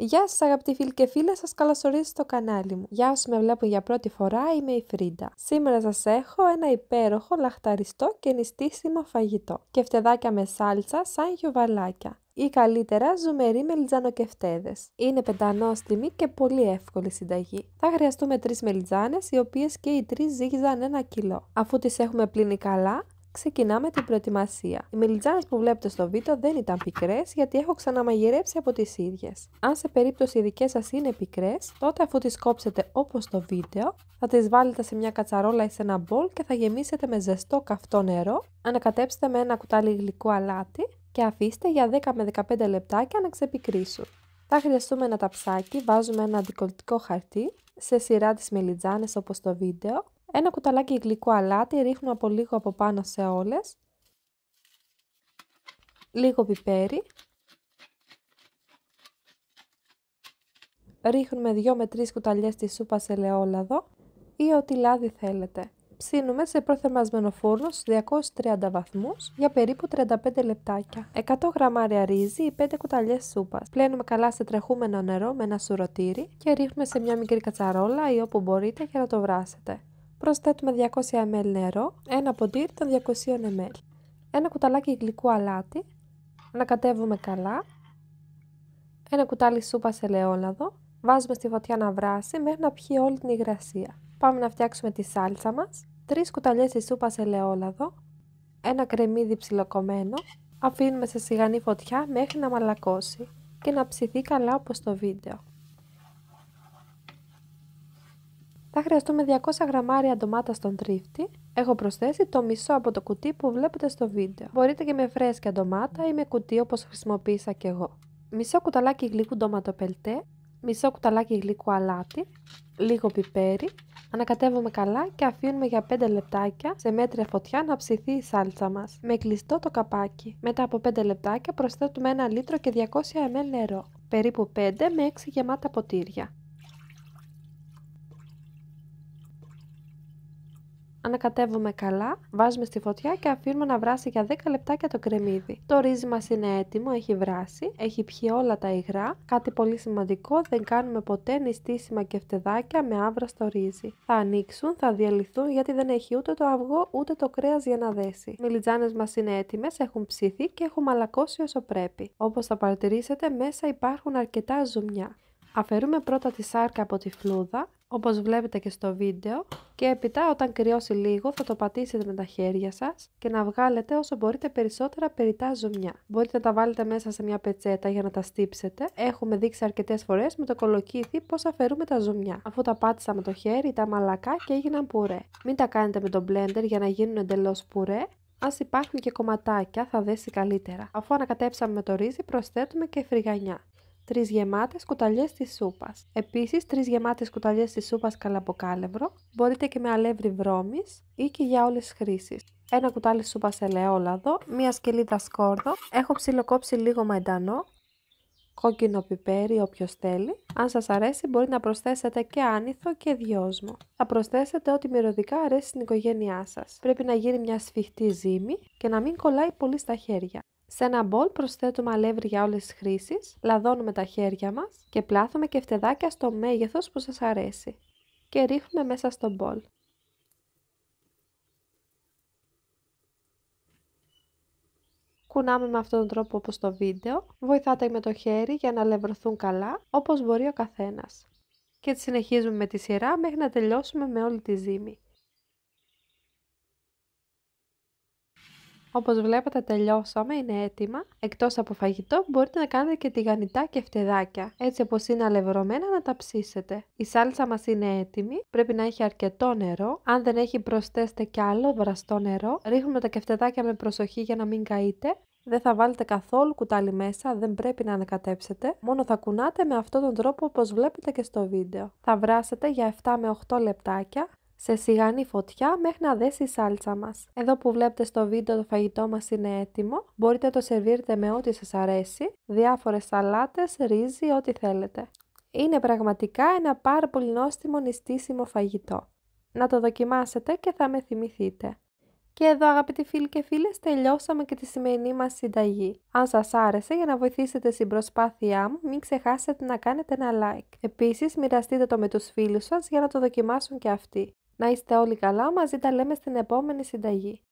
Γεια σας αγαπητοί φίλοι και φίλες, σας καλωσορίζω στο κανάλι μου. Γεια όσοι με βλέπουν για πρώτη φορά, είμαι η Φρίντα. Σήμερα σας έχω ένα υπέροχο, λαχταριστό και νηστίσιμο φαγητό. Κεφτεδάκια με σάλτσα σαν γιουβαλάκια ή καλύτερα ζουμερή μελιτζανοκεφτέδε. Είναι πεντανόστιμη και πολύ εύκολη συνταγή. Θα χρειαστούμε τρεις μελιτζάνες, οι οποίες και οι τρεις ζύγιζαν ένα κιλό. Αφού τις έχουμε πλύνει καλά, Ξεκινάμε την προετοιμασία. Οι μελιτζάνες που βλέπετε στο βίντεο δεν ήταν πικρές γιατί έχω ξαναμαγειρέψει από τις ίδιες. Αν σε περίπτωση οι δικές σας είναι πικρές, τότε αφού τις κόψετε όπως στο βίντεο, θα τις βάλετε σε μια κατσαρόλα ή σε ένα μπολ και θα γεμίσετε με ζεστό καυτό νερό, ανακατέψτε με ένα κουτάλι γλυκού αλάτι και αφήστε για 10 με 15 λεπτάκια να ξεπικρίσουν. Θα χρειαστούμε ένα ταψάκι, βάζουμε ένα αντικολλητικό χαρτί, σε σειρά τις μελιτζάνες όπως στο βίντεο, ένα κουταλάκι γλυκό αλάτι, ρίχνουμε από λίγο από πάνω σε όλες. Λίγο πιπέρι. Ρίχνουμε 2 με 3 κουταλιές της σούπας ελαιόλαδο ή ό,τι λάδι θέλετε. Ψήνουμε σε προθερμασμένο φούρνο στους 230 βαθμούς για περίπου 35 λεπτάκια. 100 γραμμάρια ρύζι ή 5 κουταλιές σούπας. Πλένουμε καλά σε τρεχούμενο νερό με ένα σουρωτήρι και ρίχνουμε σε μια μικρή κατσαρόλα ή όπου μπορείτε για να το βράσετε. Προσθέτουμε 200 ml νερό, ένα ποτήρι των 200 ml, ένα κουταλάκι γλυκού αλάτι, να ανακατεύουμε καλά, ένα κουτάλι σούπα ελαιόλαδο, βάζουμε στη φωτιά να βράσει μέχρι να πιει όλη την υγρασία. Πάμε να φτιάξουμε τη σάλτσα μας, 3 κουταλιές της σούπας ελαιόλαδο, ένα κρεμμύδι ψιλοκομμένο, αφήνουμε σε σιγανή φωτιά μέχρι να μαλακώσει και να ψηθεί καλά όπως το βίντεο. Θα χρειαστούμε 200 γραμμάρια ντομάτα στον τρίφτη. Έχω προσθέσει το μισό από το κουτί που βλέπετε στο βίντεο. Μπορείτε και με φρέσκια ντομάτα ή με κουτί όπως χρησιμοποίησα και εγώ. Μισό κουταλάκι γλυκού ντοματοπελτέ μισό κουταλάκι γλυκού αλάτι, λίγο πιπέρι. Ανακατεύουμε καλά και αφήνουμε για 5 λεπτάκια σε μέτρια φωτιά να ψηθεί η σάλτσα μας Με κλειστό το καπάκι. Μετά από 5 λεπτάκια προσθέτουμε 1 λίτρο και 200 ml νερό. Περίπου 5 με 6 γεμάτα ποτήρια. Ανακατεύουμε καλά, βάζουμε στη φωτιά και αφήνουμε να βράσει για 10 λεπτάκια το κρεμμύδι. Το ρύζι μας είναι έτοιμο, έχει βράσει, έχει πιει όλα τα υγρά. Κάτι πολύ σημαντικό, δεν κάνουμε ποτέ νηστίσιμα και φτεδάκια με άβρα στο ρύζι. Θα ανοίξουν, θα διαλυθούν γιατί δεν έχει ούτε το αυγό ούτε το κρέας για να δέσει. Οι μιλιτζάνε μας είναι έτοιμες, έχουν ψήθει και έχουν μαλακώσει όσο πρέπει. Όπως θα παρατηρήσετε, μέσα υπάρχουν αρκετά ζουμιά. Αφαιρούμε πρώτα τη σάρκα από τη φλούδα, όπως βλέπετε και στο βίντεο και έπειτα όταν κρυώσει λίγο θα το πατήσετε με τα χέρια σας και να βγάλετε όσο μπορείτε περισσότερα περιτά ζουμιά. Μπορείτε να τα βάλετε μέσα σε μια πετσέτα για να τα στύψετε. Έχουμε δείξει αρκετές φορές με το κολοκύθι πώς αφαιρούμε τα ζουμιά. Αφού τα πάτησα με το χέρι τα μαλακά και έγιναν πουρέ. Μην τα κάνετε με το blender για να γίνουν εντελώς πουρέ Ας υπάρχουν και κομματάκια, θα δέσει καλύτερα. Αφού ανακατέψαμε με το ρύζι, προσθέτουμε και φρυγανιά. 3 γεμάτες κουταλιές της σούπας. Επίσης 3 γεμάτες κουταλιές της σούπας καλαμποκάλευρο, μπορείτε και με αλεύρι βρώμης ή και για όλες τις χρήσεις. Ένα κουτάλι σούπας ελαιόλαδο, μία σκελίδα σκόρδο, έχω ψιλοκόψει λίγο μαϊντανό, κόκκινο πιπέρι όποιος θέλει. Αν σας αρέσει μπορεί να προσθέσετε και άνηθο και δυόσμο. Θα προσθέσετε ό,τι μυρωδικά αρέσει στην οικογένειά σας. Πρέπει να γίνει μια σφιχτή ζύμη και να μην κολλάει πολύ στα χέρια. Σε ένα μπολ προσθέτουμε αλεύρι για όλες τις χρήσεις, λαδώνουμε τα χέρια μας και πλάθουμε και φτεδάκια στο μέγεθος που σας αρέσει και ρίχνουμε μέσα στο μπολ. Κουνάμε με αυτόν τον τρόπο όπως το βίντεο, βοηθάτε με το χέρι για να αλευρωθούν καλά όπως μπορεί ο καθένας. Και συνεχίζουμε με τη σειρά μέχρι να τελειώσουμε με όλη τη ζύμη. Όπως βλέπετε τελειώσαμε, είναι έτοιμα. Εκτός από φαγητό μπορείτε να κάνετε και τηγανιτά και φτεδάκια. Έτσι όπως είναι αλευρωμένα να τα ψήσετε. Η σάλτσα μας είναι έτοιμη, πρέπει να έχει αρκετό νερό. Αν δεν έχει προσθέστε κι άλλο βραστό νερό. Ρίχνουμε τα κεφτεδάκια με προσοχή για να μην καείτε. Δεν θα βάλετε καθόλου κουτάλι μέσα, δεν πρέπει να ανακατέψετε. Μόνο θα κουνάτε με αυτόν τον τρόπο όπως βλέπετε και στο βίντεο. Θα βράσετε για 7 με 8 λεπτάκια σε σιγανή φωτιά μέχρι να δέσει η σάλτσα μας. Εδώ που βλέπετε στο βίντεο το φαγητό μας είναι έτοιμο. Μπορείτε να το σερβίρετε με ό,τι σας αρέσει, διάφορες σαλάτες, ρύζι, ό,τι θέλετε. Είναι πραγματικά ένα πάρα πολύ νόστιμο νηστίσιμο φαγητό. Να το δοκιμάσετε και θα με θυμηθείτε. Και εδώ αγαπητοί φίλοι και φίλες τελειώσαμε και τη σημερινή μας συνταγή. Αν σας άρεσε για να βοηθήσετε στην προσπάθειά μου μην ξεχάσετε να κάνετε ένα like. Επίσης μοιραστείτε το με τους φίλους σας για να το δοκιμάσουν και αυτοί. Να είστε όλοι καλά, μαζί τα λέμε στην επόμενη συνταγή.